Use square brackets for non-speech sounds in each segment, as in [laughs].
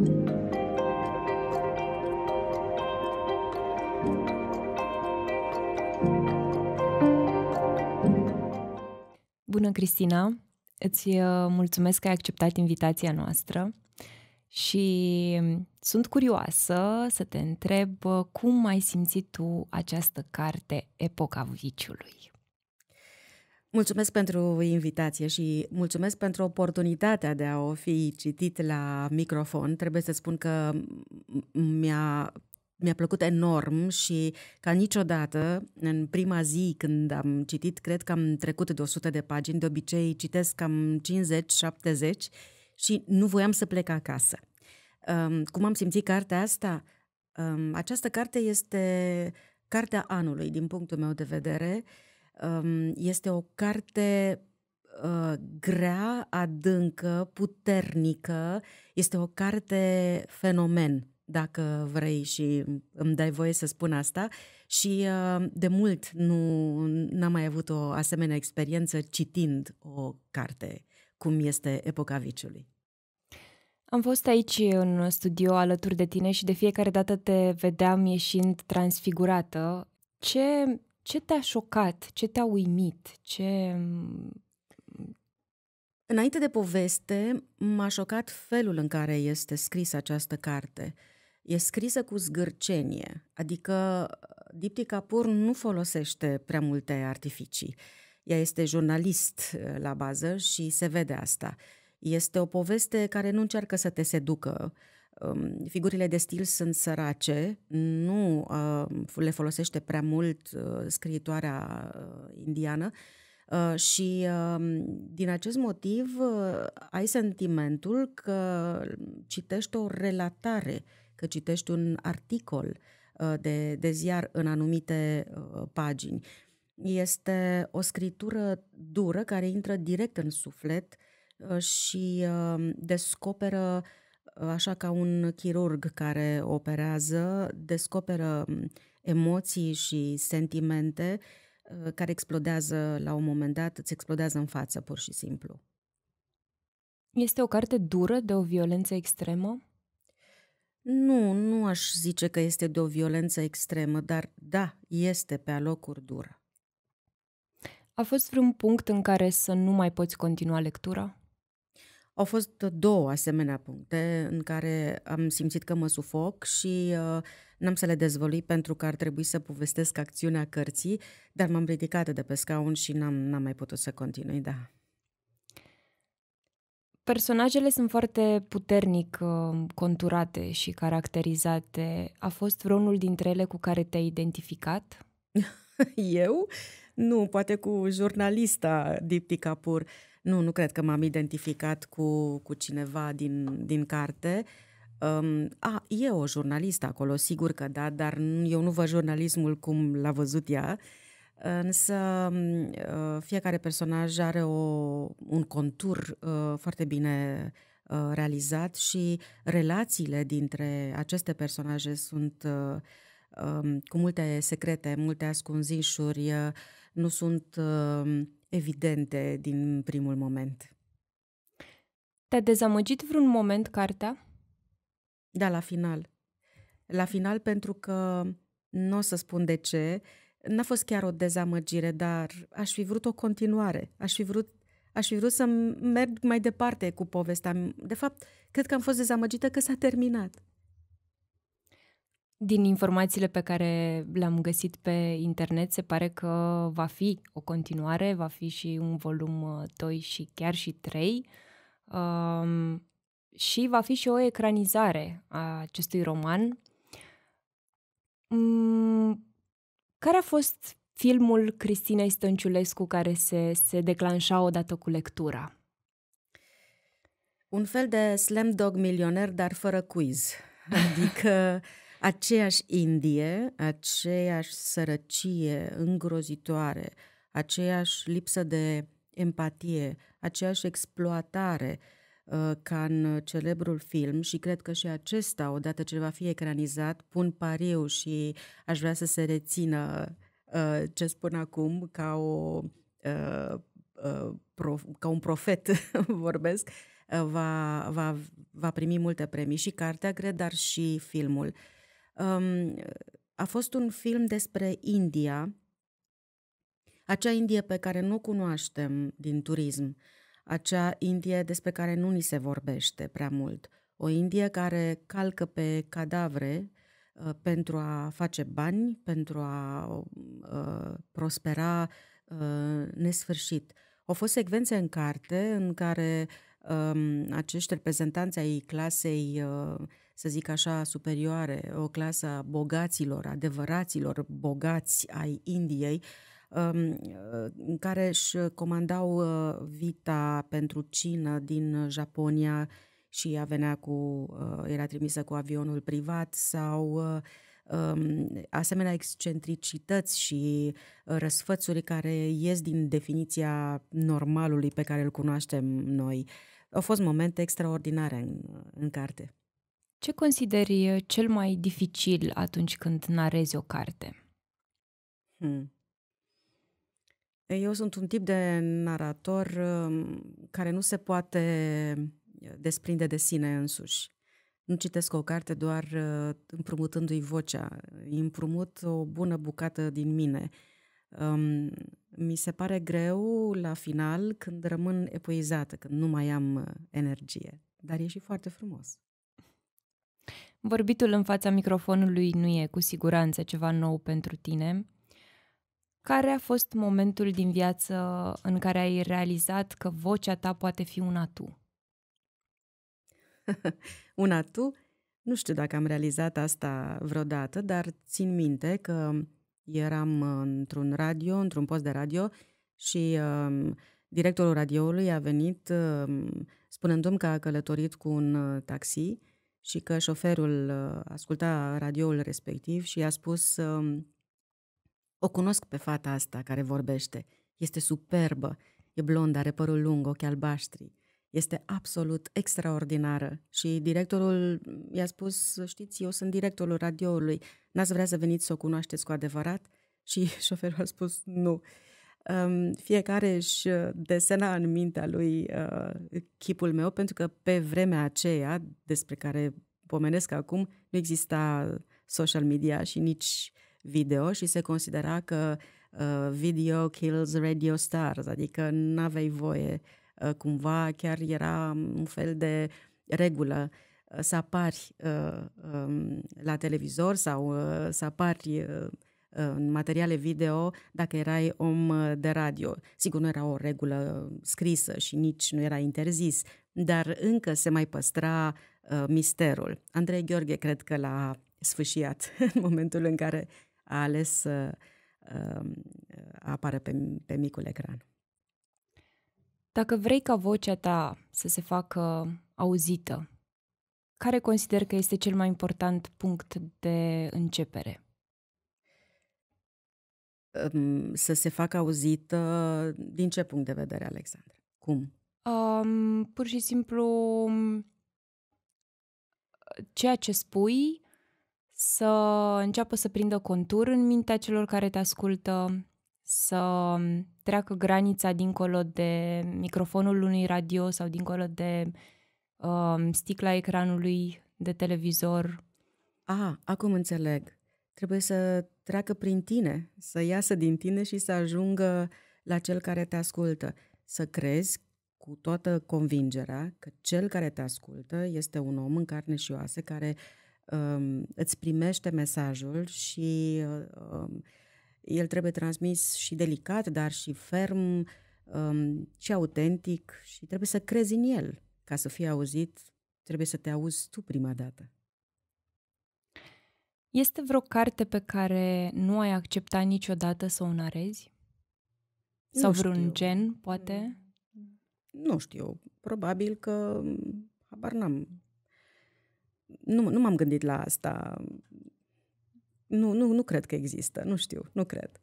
Bună, Cristina! Îți uh, mulțumesc că ai acceptat invitația noastră și um, sunt curioasă să te întreb uh, cum ai simțit tu această carte, Epoca Viciului. Mulțumesc pentru invitație și mulțumesc pentru oportunitatea de a o fi citit la microfon. Trebuie să spun că mi-a mi-a plăcut enorm și ca niciodată, în prima zi când am citit, cred că am trecut de 100 de pagini, de obicei citesc cam 50-70 și nu voiam să plec acasă. cum am simțit cartea asta? această carte este cartea anului, din punctul meu de vedere. Este o carte ă, grea, adâncă, puternică. Este o carte fenomen, dacă vrei și îmi dai voie să spun asta. Și ă, de mult nu am mai avut o asemenea experiență citind o carte cum este Epoca Viciului. Am fost aici în studio alături de tine și de fiecare dată te vedeam ieșind transfigurată. Ce ce te-a șocat? Ce te-a uimit? Ce... Înainte de poveste, m-a șocat felul în care este scrisă această carte. E scrisă cu zgârcenie, adică Dipti Capur nu folosește prea multe artificii. Ea este jurnalist la bază și se vede asta. Este o poveste care nu încearcă să te seducă uh, Um, figurile de stil sunt sărace, nu uh, le folosește prea mult uh, scriitoarea uh, indiană și um, din acest motiv ai sentimentul că citești o relatare, că citești un articol de, de ziar în anumite pagini. Este o scritură dură care intră direct în suflet și descoperă uh, așa ca un chirurg care operează, descoperă emoții și sentimente uh, care explodează la un moment dat, îți explodează în față, pur și simplu. Este o carte dură de o violență extremă? Nu, nu aș zice că este de o violență extremă, dar da, este pe alocuri dură. A fost vreun punct în care să nu mai poți continua lectura? Au fost două asemenea puncte în care am simțit că mă sufoc și uh, n-am să le dezvălui pentru că ar trebui să povestesc acțiunea cărții, dar m-am ridicat de pe scaun și n-am, n-am mai putut să continui, da. Personajele sunt foarte puternic uh, conturate și caracterizate. A fost vreunul dintre ele cu care te-ai identificat? [laughs] Eu? Nu, poate cu jurnalista Dipti Pur. Uh, nu, nu cred că m-am identificat cu, cu cineva din, din carte. Um, a, e o jurnalistă acolo, sigur că da, dar eu nu văd jurnalismul cum l-a văzut ea. Însă um, uh, fiecare personaj are o, un contur uh, foarte bine uh, realizat și relațiile dintre aceste personaje sunt uh, Um, cu multe secrete, multe ascunzișuri, uh, nu sunt um, evidente din primul moment. Te-a dezamăgit vreun moment cartea? Da, la final. La final pentru că, nu o să spun de ce, n-a fost chiar o dezamăgire, dar aș fi vrut o continuare. Aș fi vrut, aș fi vrut să merg mai departe cu povestea. De fapt, cred că am fost dezamăgită că s-a terminat. Din informațiile pe care le-am găsit pe internet, se pare că va fi o continuare, va fi și un volum 2 uh, și chiar și 3. Um, și va fi și o ecranizare a acestui roman. Um, care a fost filmul Cristinei Stănciulescu care se, se declanșa odată cu lectura? Un fel de slam dog milioner, dar fără quiz. [laughs] Adică aceeași Indie, aceeași sărăcie îngrozitoare, aceeași lipsă de empatie, aceeași exploatare uh, ca în celebrul film și cred că și acesta, odată ce va fi ecranizat, pun pariu și aș vrea să se rețină uh, ce spun acum ca, o, uh, ca un profet [laughs] vorbesc, va, va, va primi multe premii și cartea, cred, dar și filmul. Um, a fost un film despre India, acea Indie pe care nu o cunoaștem din turism, acea Indie despre care nu ni se vorbește prea mult, o Indie care calcă pe cadavre uh, pentru a face bani, pentru a uh, prospera uh, nesfârșit. Au fost secvențe în carte în care um, acești reprezentanți ai clasei uh, să zic așa, superioare, o clasă a bogaților, adevăraților bogați ai Indiei, um, în care își comandau uh, vita pentru cină din Japonia și ea venea cu, uh, era trimisă cu avionul privat sau uh, um, asemenea excentricități și răsfățuri care ies din definiția normalului pe care îl cunoaștem noi. Au fost momente extraordinare în, în carte. Ce consideri uh, cel mai dificil atunci când narezi o carte? Hmm. Eu sunt un tip de narator um, care nu se poate uh, desprinde de sine însuși. Nu citesc o carte doar uh, împrumutându-i vocea, împrumut o bună bucată din mine. Um, mi se pare greu la final când rămân epuizată, când nu mai am energie, dar e și foarte frumos. Vorbitul în fața microfonului nu e cu siguranță ceva nou pentru tine. Care a fost momentul din viață în care ai realizat că vocea ta poate fi una tu? [laughs] una tu? Nu știu dacă am realizat asta vreodată, dar țin minte că eram într-un radio, într-un post de radio și uh, directorul radioului a venit uh, spunându-mi că a călătorit cu un uh, taxi și că șoferul uh, asculta radioul respectiv și i-a spus um, o cunosc pe fata asta care vorbește, este superbă, e blondă, are părul lung, ochi albaștri, este absolut extraordinară și directorul i-a spus, știți, eu sunt directorul radioului, n-ați vrea să veniți să o cunoașteți cu adevărat? Și [laughs] șoferul a spus, nu, fiecare își uh, desena în mintea lui uh, chipul meu, pentru că pe vremea aceea, despre care pomenesc acum, nu exista social media și nici video și se considera că uh, video kills radio stars, adică n-aveai voie cumva, chiar era un fel de regulă să apari um, la televizor sau să apari în materiale video dacă erai om uh, de radio. Sigur, nu era o regulă uh, scrisă și nici nu era interzis, dar încă se mai păstra uh, misterul. Andrei Gheorghe cred că l-a sfâșiat [laughs] în momentul în care a ales să uh, um, apară pe, pe micul ecran. Dacă vrei ca vocea ta să se facă auzită, care consider că este cel mai important punct de începere? să se facă auzită. Din ce punct de vedere, Alexandra? Cum? Um, pur și simplu ceea ce spui să înceapă să prindă contur în mintea celor care te ascultă, să treacă granița dincolo de microfonul unui radio sau dincolo de um, sticla ecranului de televizor. A, ah, acum înțeleg. Trebuie să treacă prin tine, să iasă din tine și să ajungă la cel care te ascultă. Să crezi cu toată convingerea că cel care te ascultă este un om în carne și oase care um, îți primește mesajul și um, el trebuie transmis și delicat, dar și ferm um, și autentic și trebuie să crezi în el. Ca să fie auzit, trebuie să te auzi tu prima dată. Este vreo carte pe care nu ai accepta niciodată să o narezi? Nu Sau vreun știu. gen, poate? Mm. Nu știu. Probabil că habar n-am. Nu, nu m-am gândit la asta. Nu, nu, nu cred că există. Nu știu. Nu cred.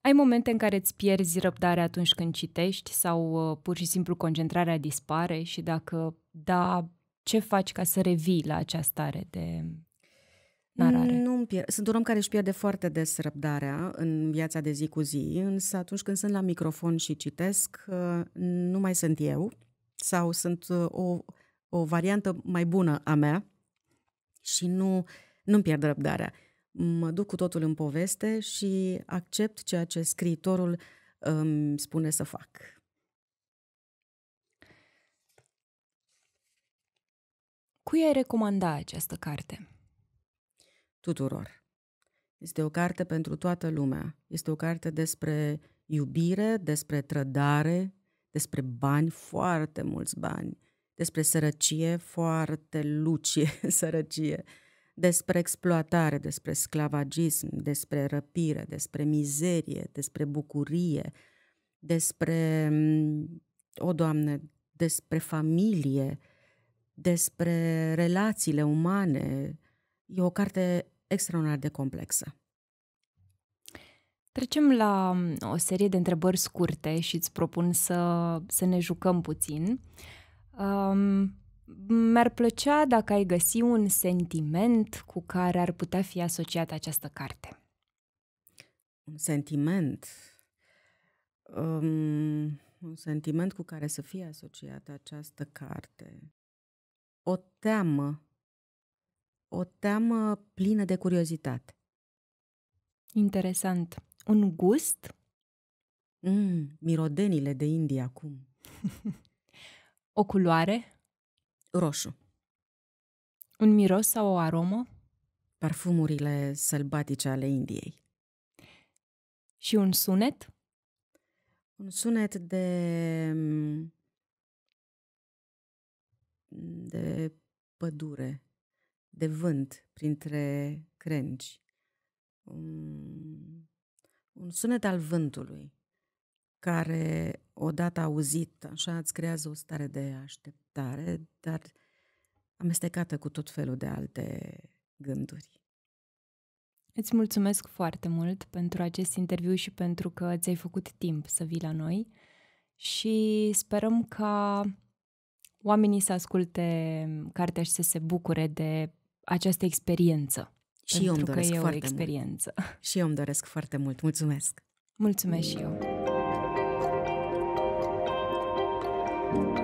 Ai momente în care îți pierzi răbdarea atunci când citești sau uh, pur și simplu concentrarea dispare și dacă da, ce faci ca să revii la această stare de rare. Nu sunt un om care își pierde foarte des răbdarea în viața de zi cu zi, însă atunci când sunt la microfon și citesc, uh, nu mai sunt eu sau sunt uh, o, o variantă mai bună a mea și nu, nu pierd răbdarea. Mă duc cu totul în poveste și accept ceea ce scriitorul îmi um, spune să fac. Cui ai recomanda această carte? tuturor. Este o carte pentru toată lumea. Este o carte despre iubire, despre trădare, despre bani, foarte mulți bani, despre sărăcie, foarte lucie [laughs] sărăcie, despre exploatare, despre sclavagism, despre răpire, despre mizerie, despre bucurie, despre, mm, o Doamne, despre familie, despre relațiile umane. E o carte extraordinar de complexă. Trecem la mm, o serie de întrebări scurte și îți propun să, să ne jucăm puțin. Um, mi-ar plăcea dacă ai găsi un sentiment cu care ar putea fi asociată această carte. Un sentiment? Um, un sentiment cu care să fie asociată această carte. O teamă o teamă plină de curiozitate. Interesant. Un gust? Mm, mirodenile de India acum. [laughs] o culoare? Roșu. Un miros sau o aromă? Parfumurile sălbatice ale Indiei. Și un sunet? Un sunet de... Mm, de pădure de vânt printre crengi. Un, um, un sunet al vântului care, odată auzit, așa îți creează o stare de așteptare, dar amestecată cu tot felul de alte gânduri. Îți mulțumesc foarte mult pentru acest interviu și pentru că ți-ai făcut timp să vii la noi și sperăm ca oamenii să asculte cartea și să se bucure de această experiență. Și eu îmi doresc că e foarte o experiență. Mult. [laughs] Și eu îmi doresc foarte mult. Mulțumesc! Mulțumesc și eu! thank you